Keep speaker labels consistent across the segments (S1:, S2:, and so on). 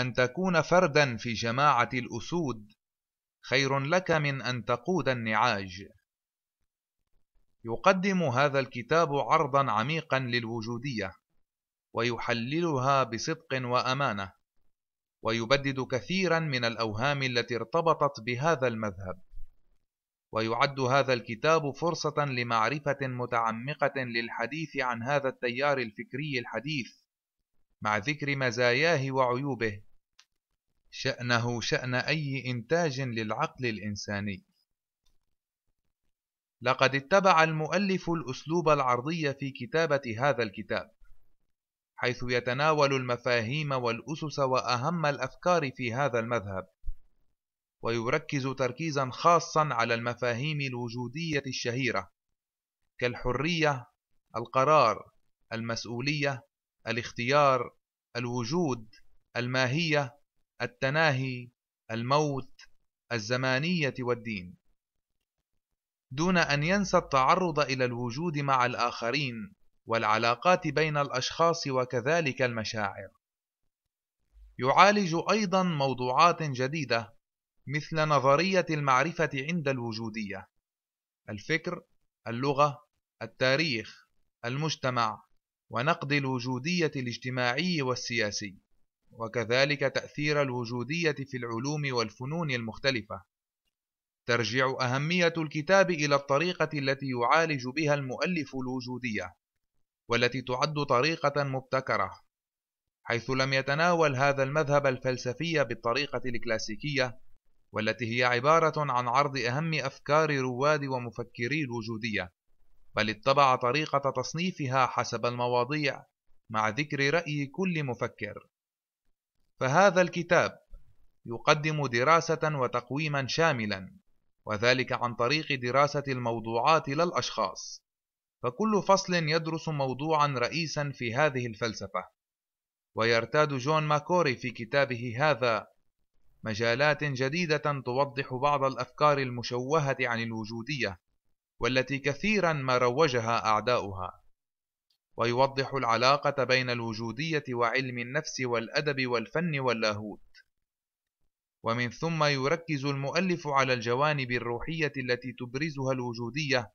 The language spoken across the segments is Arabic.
S1: أن تكون فردا في جماعة الأسود خير لك من أن تقود النعاج يقدم هذا الكتاب عرضا عميقا للوجودية ويحللها بصدق وأمانة ويبدد كثيرا من الأوهام التي ارتبطت بهذا المذهب ويعد هذا الكتاب فرصة لمعرفة متعمقة للحديث عن هذا التيار الفكري الحديث مع ذكر مزاياه وعيوبه شأنه شأن أي إنتاج للعقل الإنساني لقد اتبع المؤلف الأسلوب العرضي في كتابة هذا الكتاب حيث يتناول المفاهيم والأسس وأهم الأفكار في هذا المذهب ويركز تركيزا خاصا على المفاهيم الوجودية الشهيرة كالحرية، القرار، المسؤولية، الاختيار، الوجود، الماهية، التناهي الموت الزمانية والدين دون أن ينسى التعرض إلى الوجود مع الآخرين والعلاقات بين الأشخاص وكذلك المشاعر يعالج أيضا موضوعات جديدة مثل نظرية المعرفة عند الوجودية الفكر، اللغة، التاريخ، المجتمع ونقد الوجودية الاجتماعي والسياسي وكذلك تأثير الوجودية في العلوم والفنون المختلفة ترجع أهمية الكتاب إلى الطريقة التي يعالج بها المؤلف الوجودية والتي تعد طريقة مبتكرة حيث لم يتناول هذا المذهب الفلسفي بالطريقة الكلاسيكية والتي هي عبارة عن عرض أهم أفكار رواد ومفكري الوجودية بل اتبع طريقة تصنيفها حسب المواضيع مع ذكر رأي كل مفكر فهذا الكتاب يقدم دراسة وتقويما شاملا وذلك عن طريق دراسة الموضوعات لا الأشخاص فكل فصل يدرس موضوعا رئيسا في هذه الفلسفة ويرتاد جون ماكوري في كتابه هذا مجالات جديدة توضح بعض الأفكار المشوهة عن الوجودية والتي كثيرا ما روجها أعداؤها ويوضح العلاقة بين الوجودية وعلم النفس والأدب والفن واللاهوت ومن ثم يركز المؤلف على الجوانب الروحية التي تبرزها الوجودية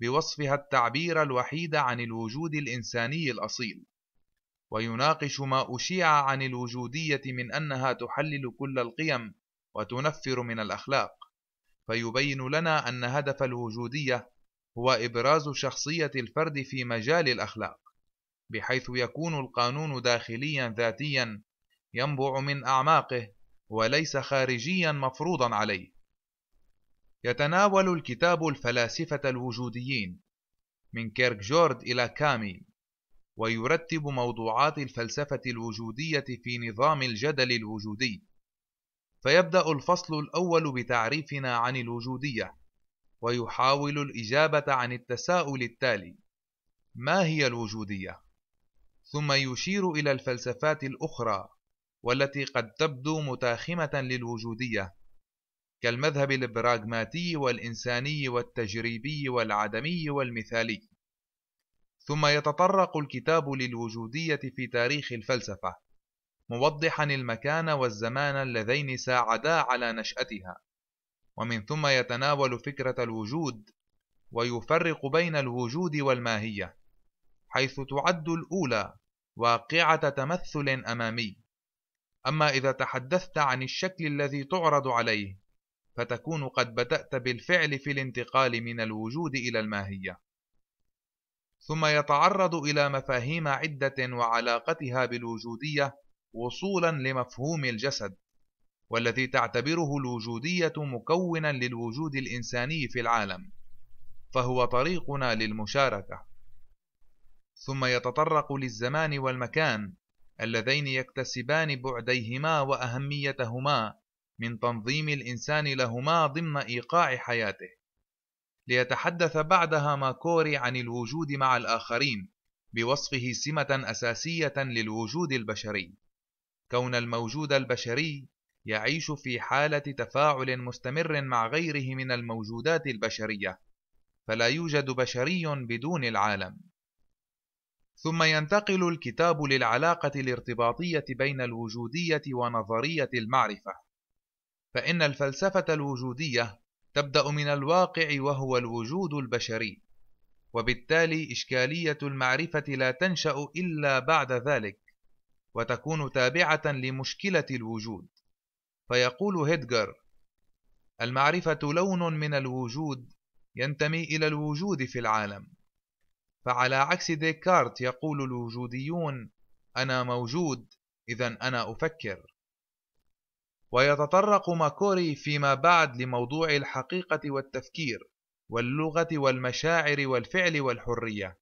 S1: بوصفها التعبير الوحيد عن الوجود الإنساني الأصيل ويناقش ما أشيع عن الوجودية من أنها تحلل كل القيم وتنفر من الأخلاق فيبين لنا أن هدف الوجودية هو إبراز شخصية الفرد في مجال الأخلاق بحيث يكون القانون داخليا ذاتيا ينبع من أعماقه وليس خارجيا مفروضا عليه يتناول الكتاب الفلاسفة الوجوديين من كيركجورد إلى كامي ويرتب موضوعات الفلسفة الوجودية في نظام الجدل الوجودي فيبدأ الفصل الأول بتعريفنا عن الوجودية ويحاول الإجابة عن التساؤل التالي ما هي الوجودية؟ ثم يشير إلى الفلسفات الأخرى والتي قد تبدو متاخمة للوجودية كالمذهب البراغماتي والإنساني والتجريبي والعدمي والمثالي ثم يتطرق الكتاب للوجودية في تاريخ الفلسفة موضحا المكان والزمان اللذين ساعدا على نشأتها ومن ثم يتناول فكرة الوجود ويفرق بين الوجود والماهية حيث تعد الأولى واقعة تمثل أمامي أما إذا تحدثت عن الشكل الذي تعرض عليه فتكون قد بدأت بالفعل في الانتقال من الوجود إلى الماهية ثم يتعرض إلى مفاهيم عدة وعلاقتها بالوجودية وصولا لمفهوم الجسد والذي تعتبره الوجودية مكونا للوجود الإنساني في العالم فهو طريقنا للمشاركة ثم يتطرق للزمان والمكان اللذين يكتسبان بعديهما وأهميتهما من تنظيم الإنسان لهما ضمن إيقاع حياته ليتحدث بعدها ماكوري عن الوجود مع الآخرين بوصفه سمة أساسية للوجود البشري كون الموجود البشري يعيش في حالة تفاعل مستمر مع غيره من الموجودات البشرية فلا يوجد بشري بدون العالم ثم ينتقل الكتاب للعلاقة الارتباطية بين الوجودية ونظرية المعرفة فإن الفلسفة الوجودية تبدأ من الواقع وهو الوجود البشري وبالتالي إشكالية المعرفة لا تنشأ إلا بعد ذلك وتكون تابعة لمشكلة الوجود فيقول هيدجر المعرفة لون من الوجود ينتمي إلى الوجود في العالم فعلى عكس ديكارت يقول الوجوديون أنا موجود إذا أنا أفكر ويتطرق ماكوري فيما بعد لموضوع الحقيقة والتفكير واللغة والمشاعر والفعل والحرية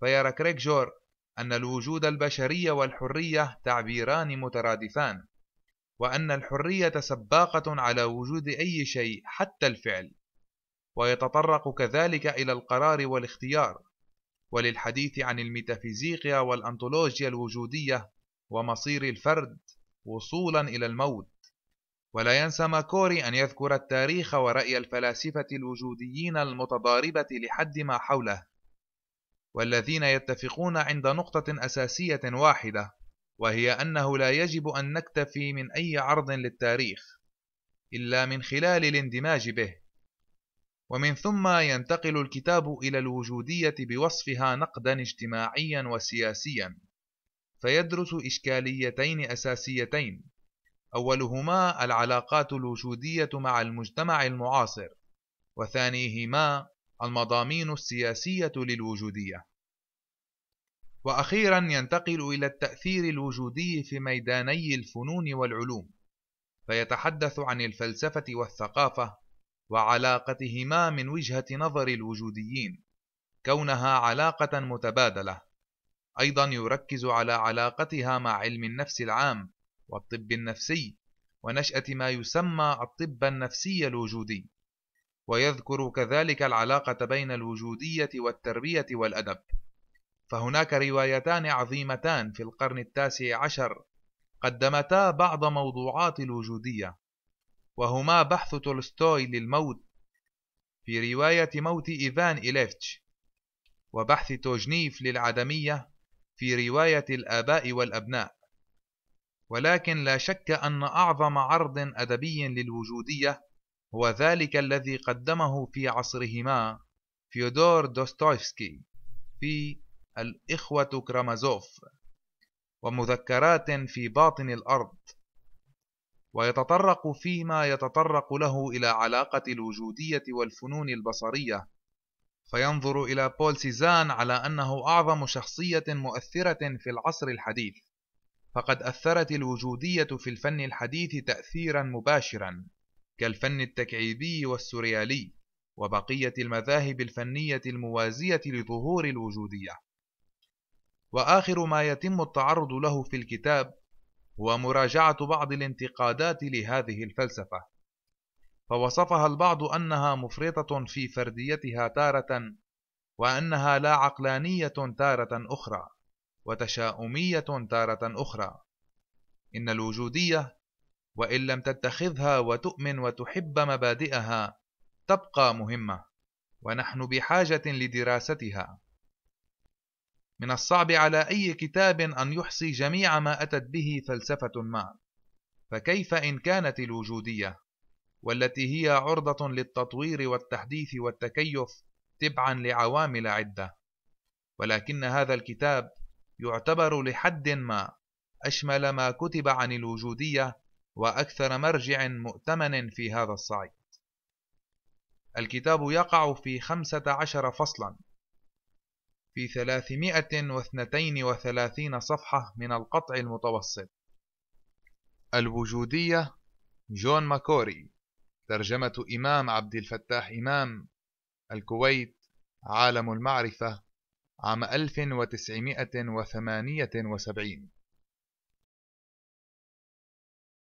S1: فيرى كريكجور أن الوجود البشري والحرية تعبيران مترادفان وأن الحرية سباقة على وجود أي شيء حتى الفعل ويتطرق كذلك إلى القرار والاختيار وللحديث عن الميتافيزيقيا والأنطولوجيا الوجودية ومصير الفرد وصولا إلى الموت ولا ينسى ماكوري أن يذكر التاريخ ورأي الفلاسفة الوجوديين المتضاربة لحد ما حوله والذين يتفقون عند نقطة أساسية واحدة وهي أنه لا يجب أن نكتفي من أي عرض للتاريخ إلا من خلال الاندماج به ومن ثم ينتقل الكتاب إلى الوجودية بوصفها نقدا اجتماعيا وسياسيا فيدرس إشكاليتين أساسيتين أولهما العلاقات الوجودية مع المجتمع المعاصر وثانيهما المضامين السياسية للوجودية وأخيرا ينتقل إلى التأثير الوجودي في ميداني الفنون والعلوم فيتحدث عن الفلسفة والثقافة وعلاقتهما من وجهة نظر الوجوديين كونها علاقة متبادلة أيضا يركز على علاقتها مع علم النفس العام والطب النفسي ونشأة ما يسمى الطب النفسي الوجودي ويذكر كذلك العلاقة بين الوجودية والتربية والأدب فهناك روايتان عظيمتان في القرن التاسع عشر قدمتا بعض موضوعات الوجودية وهما بحث تولستوي للموت في رواية موت إيفان إليفتش وبحث توجنيف للعدمية في رواية الآباء والأبناء ولكن لا شك أن أعظم عرض أدبي للوجودية هو ذلك الذي قدمه في عصرهما فيودور دوستويفسكي في الإخوة كرامازوف ومذكرات في باطن الأرض ويتطرق فيما يتطرق له إلى علاقة الوجودية والفنون البصرية فينظر إلى بول سيزان على أنه أعظم شخصية مؤثرة في العصر الحديث فقد أثرت الوجودية في الفن الحديث تأثيرا مباشرا كالفن التكعيبي والسوريالي وبقية المذاهب الفنية الموازية لظهور الوجودية وآخر ما يتم التعرض له في الكتاب ومراجعة بعض الانتقادات لهذه الفلسفة فوصفها البعض أنها مفرطة في فرديتها تارة وأنها لا عقلانية تارة أخرى وتشاؤمية تارة أخرى إن الوجودية وإن لم تتخذها وتؤمن وتحب مبادئها تبقى مهمة ونحن بحاجة لدراستها من الصعب على أي كتاب أن يحصي جميع ما أتت به فلسفة ما، فكيف إن كانت الوجودية والتي هي عرضة للتطوير والتحديث والتكيف تبعا لعوامل عدة ولكن هذا الكتاب يعتبر لحد ما أشمل ما كتب عن الوجودية وأكثر مرجع مؤتمن في هذا الصعيد الكتاب يقع في خمسة عشر فصلاً في 332 صفحة من القطع المتوسط الوجودية جون ماكوري ترجمة إمام عبد الفتاح إمام الكويت عالم المعرفة عام 1978